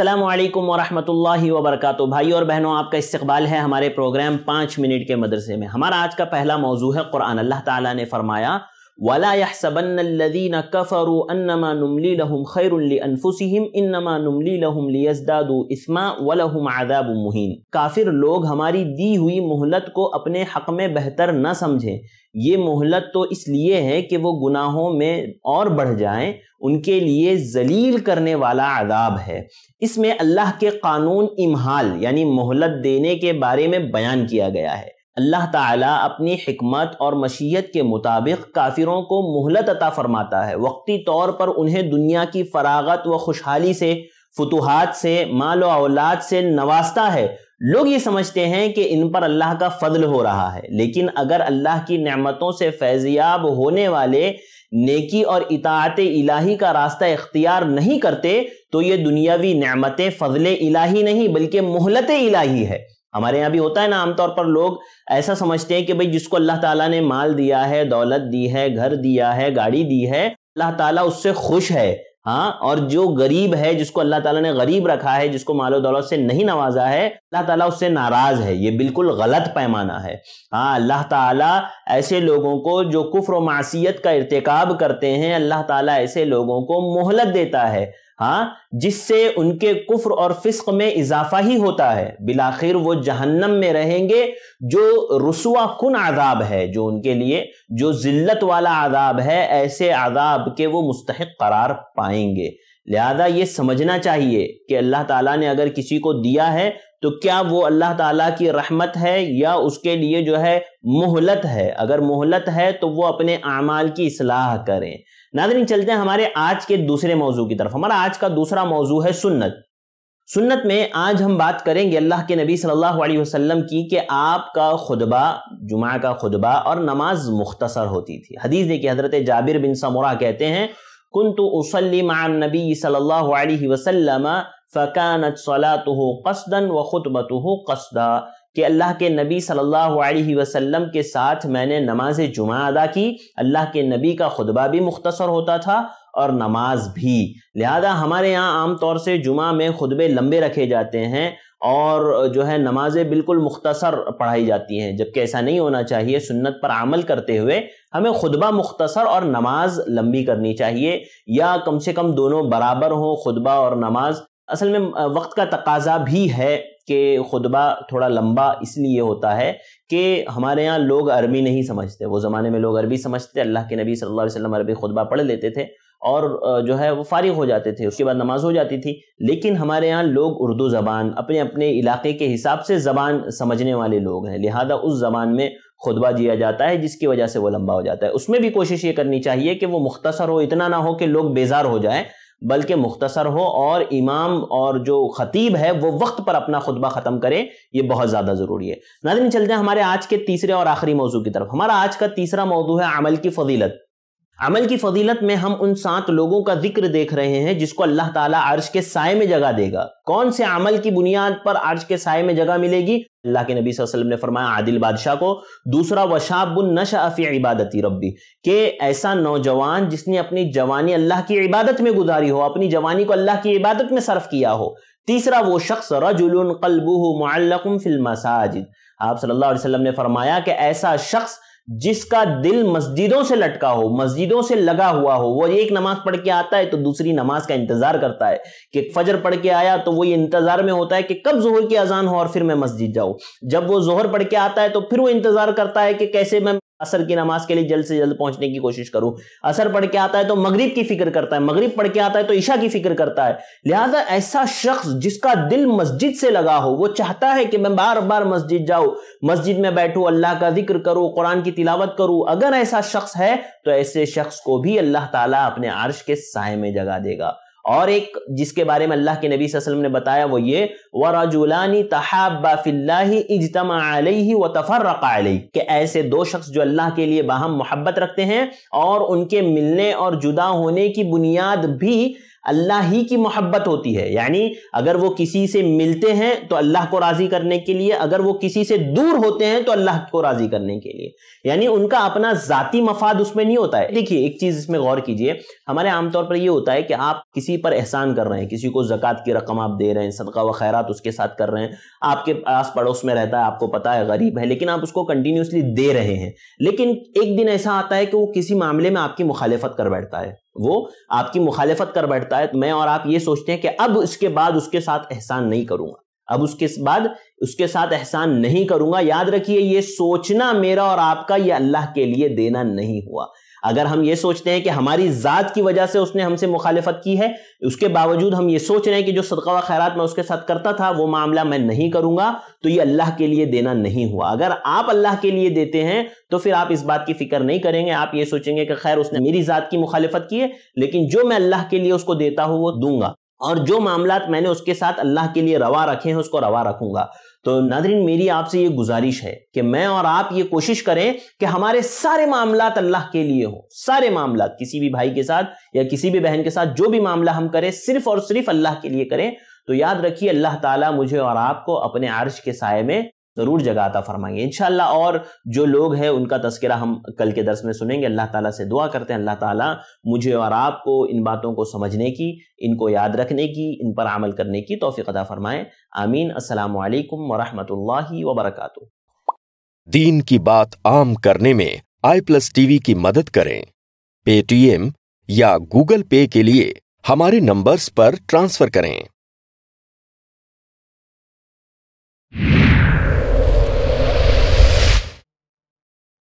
अल्लाम वरहमल वबरक भाई और बहनों आपका इस्तबाल है हमारे प्रोग्राम पाँच मिनट के मदरसे में हमारा आज का पहला मौजू है कुरान अल्लाह ताला ने फरमाया वला यहसबन्नल्लज़ीन कफ़रू काफिर लोग हमारी दी हुई मोहलत को अपने हक में बेहतर न समझें ये मोहलत तो इसलिए है कि वो गुनाहों में और बढ़ जाएं उनके लिए जलील करने वाला आदाब है इसमें अल्लाह के कानून इमहाल यानी मोहलत देने के बारे में बयान किया गया है अल्लाह ताला अपनी हमत और मशीयत के मुताबिक काफिरों को मोहलत अता फरमाता है वक्ती तौर पर उन्हें दुनिया की फरागत व खुशहाली से फतूहत से माल व औलाद से नवाजता है लोग ये समझते हैं कि इन पर अल्लाह का फजल हो रहा है लेकिन अगर अल्लाह की नमतों से फैजियाब होने वाले नेकी और इतात इलाही का रास्ता इख्तियार नहीं करते तो ये दुनियावी नमतें फजल इलाही नहीं बल्कि मोहलत इलाही है हमारे यहाँ भी होता है ना आमतौर पर लोग ऐसा समझते हैं कि भाई जिसको अल्लाह ताला ने माल दिया है दौलत दी है घर दिया है गाड़ी दी है अल्लाह ताला उससे खुश है हाँ और जो गरीब है जिसको अल्लाह ताला ने गरीब रखा है जिसको मालो दौलत से नहीं नवाजा है अल्लाह ताला उससे नाराज है ये बिल्कुल गलत पैमाना है हाँ अल्लाह ताला ऐसे लोगों को जो कुफ्र मासीत का इरतकब करते हैं अल्लाह ताला ऐसे लोगों को मोहलत देता है हाँ जिससे उनके कुफ्र और फिस्क में इजाफा ही होता है बिलाखिर वो जहन्नम में रहेंगे जो रसुआ कन आदाब है जो उनके लिए जो जिल्लत वाला आदाब है ऐसे आदाब के वो मुस्तक करार पाएंगे लिहाजा ये समझना चाहिए कि अल्लाह ताला ने अगर किसी को दिया है तो क्या वो अल्लाह ताला की रहमत है या उसके लिए जो है मोहलत है अगर मोहलत है तो वो अपने अमाल की असलाह करें नादरी चलते हैं हमारे आज के दूसरे मौजू की तरफ हमारा आज का दूसरा मौजू है सुन्नत सुन्नत में आज हम बात करेंगे अल्लाह के नबी सल्लल्लाहु अलैहि वसल्लम की कि आपका खुतबा जुमा का खुतबा और नमाज मुख्तसर होती थी हदीस देखिए हजरत जाबिर बिन समोरा कहते हैं कुन तो नबी सल्लल्लाहु अलैहि वसल्लम फ़कानत हो कसदन व खुतबतु कसदा कि अल्लाह के नबी सल्लल्लाहु अलैहि वसल्लम के साथ मैंने नमाज जुमा अदा की अल्लाह के नबी का खुतबा भी मुख्तसर होता था और नमाज भी लिहाजा हमारे यहाँ आम तौर से जुमा में खुतबे लंबे रखे जाते हैं और जो है नमाजें बिल्कुल मुख्तसर पढ़ाई जाती हैं जबकि ऐसा नहीं होना चाहिए सुन्नत पर अमल करते हुए हमें खुतबा मुख्तसर और नमाज लंबी करनी चाहिए या कम से कम दोनों बराबर हों खुतबा और नमाज असल में वक्त का तकाजा भी है के खुतबा थोड़ा लंबा इसलिए होता है कि हमारे यहाँ लोग अरबी नहीं समझते वो ज़माने में लोग अरबी समझते अल्लाह के नबी सल्लल्लाहु अलैहि वसल्लम अरबी खुतबा पढ़ लेते थे और जो है वो फारिग हो जाते थे उसके बाद नमाज हो जाती थी लेकिन हमारे यहाँ लोग उर्दू ज़बान अपने अपने इलाके के हिसाब से ज़बान समझने वाले लोग हैं लिहाजा उस ज़बान में खुतबा दिया जाता है जिसकी वजह से वो लंबा हो जाता है उसमें भी कोशिश ये करनी चाहिए कि वो मुख्तसर हो इतना ना हो कि लोग बेजार हो जाएँ बल्कि मुख्तसर हो और इमाम और जो खतीब है वो वक्त पर अपना खुतबा ख़त्म करें ये बहुत ज़्यादा ज़रूरी है नादिन चलते हैं हमारे आज के तीसरे और आखिरी मौजू की तरफ हमारा आज का तीसरा मौजू है अमल की फजीलत अमल की फजीलत में हम उन सात लोगों का जिक्र देख रहे हैं जिसको अल्लाह ताला अर्श के साय में जगह देगा कौन से अमल की बुनियाद पर अर्श के साय में जगह मिलेगी अल्लाह के नबी वसल्लम ने फरमाया आदिल बादशाह को दूसरा वशाबुन नशाफी इबादती रब्बी के ऐसा नौजवान जिसने अपनी जवानी अल्लाह की इबादत में गुजारी हो अपनी जवानी को अल्लाह की इबादत में सर्फ किया हो तीसरा वो शख्स रजुल कलबू मुआलकुम फिल मसाजिद आप सल्लल्लाहु अलैहि वसल्लम ने फरमाया कि ऐसा शख्स जिसका दिल मस्जिदों से लटका हो मस्जिदों से लगा हुआ हो वो एक नमाज पढ़ के आता है तो दूसरी नमाज का इंतजार करता है कि फजर पढ़ के आया तो वो ये इंतजार में होता है कि कब जोहर की अजान हो और फिर मैं मस्जिद जाऊं जब वो जोहर पढ़ के आता है तो फिर वो इंतजार करता है कि कैसे मैं असर की नमाज के लिए जल्द से जल्द पहुंचने की कोशिश करूं असर पढ़ के आता है तो मगरिब की फिक्र करता है मगरिब पढ़ के आता है तो ईशा की फिक्र करता है लिहाजा ऐसा शख्स जिसका दिल मस्जिद से लगा हो वो चाहता है कि मैं बार बार मस्जिद जाऊं मस्जिद में बैठूं अल्लाह का जिक्र करूं कुरान की तिलावत करूं अगर ऐसा शख्स है तो ऐसे शख्स को भी अल्लाह ताला अपने आर्श के साय में जगा देगा और एक जिसके बारे में अल्लाह के नबी वसल्लम ने बताया वो ये व रजुलानी तहाबाफिल्लाफर्रकाली के ऐसे दो शख्स जो अल्लाह के लिए बाहम मोहब्बत रखते हैं और उनके मिलने और जुदा होने की बुनियाद भी अल्लाह ही की मोहब्बत होती है यानी अगर वो किसी से मिलते हैं तो अल्लाह को राज़ी करने के लिए अगर वो किसी से दूर होते हैं तो अल्लाह को राज़ी करने के लिए यानी उनका अपना ज़ाती मफाद उसमें नहीं होता है देखिए एक चीज़ इसमें गौर कीजिए हमारे आमतौर पर यह होता है कि आप किसी पर एहसान कर रहे हैं किसी को जक़ात की रकम आप दे रहे हैं सदका व खैरात उसके साथ कर रहे हैं आपके आस पड़ोस में रहता है आपको पता है गरीब है लेकिन आप उसको कंटिन्यूसली दे रहे हैं लेकिन एक दिन ऐसा आता है कि वो किसी मामले में आपकी मुखालफत कर बैठता है वो आपकी मुखालिफत कर बैठता है मैं और आप ये सोचते हैं कि अब इसके बाद उसके साथ एहसान नहीं करूंगा अब उसके बाद उसके साथ एहसान नहीं करूंगा याद रखिए ये सोचना मेरा और आपका ये अल्लाह के लिए देना नहीं हुआ अगर हम ये सोचते हैं कि हमारी ज़ात की वजह से उसने हमसे मुखालफत की है उसके बावजूद हम ये सोच रहे हैं कि जो सदका खैरत मैं उसके साथ करता था वो मामला मैं नहीं करूँगा तो ये अल्लाह के लिए देना नहीं हुआ अगर आप अल्लाह के लिए देते हैं तो फिर आप इस बात की फिक्र नहीं करेंगे आप ये सोचेंगे कि खैर उसने मेरी ज़ात की मुखालफत की है लेकिन जो मैं अल्लाह के लिए उसको देता हूँ वो दूंगा और जो मामला मैंने उसके साथ अल्लाह के लिए रवा रखे हैं उसको रवा रखूंगा तो नादरीन मेरी आपसे ये गुजारिश है कि मैं और आप ये कोशिश करें कि हमारे सारे मामला अल्लाह के लिए हो सारे मामला किसी भी भाई के साथ या किसी भी बहन के साथ जो भी मामला हम करें सिर्फ और सिर्फ अल्लाह के लिए करें तो याद रखिए अल्लाह ताला मुझे और आपको अपने आर्श के साय में ज़रूर जगह आता फरमाएंगे इन और जो लोग हैं उनका तस्करा हम कल के दर्स में सुनेंगे अल्लाह ताला से दुआ करते हैं अल्लाह ताला मुझे और आपको इन बातों को समझने की इनको याद रखने की इन पर अमल करने की तोफ़ी अदा फरमाएं आमीन असलकम वरहमल वबरक दीन की बात आम करने में आई प्लस टीवी की मदद करें पेटीएम या गूगल पे के लिए हमारे नंबर्स पर ट्रांसफ़र करें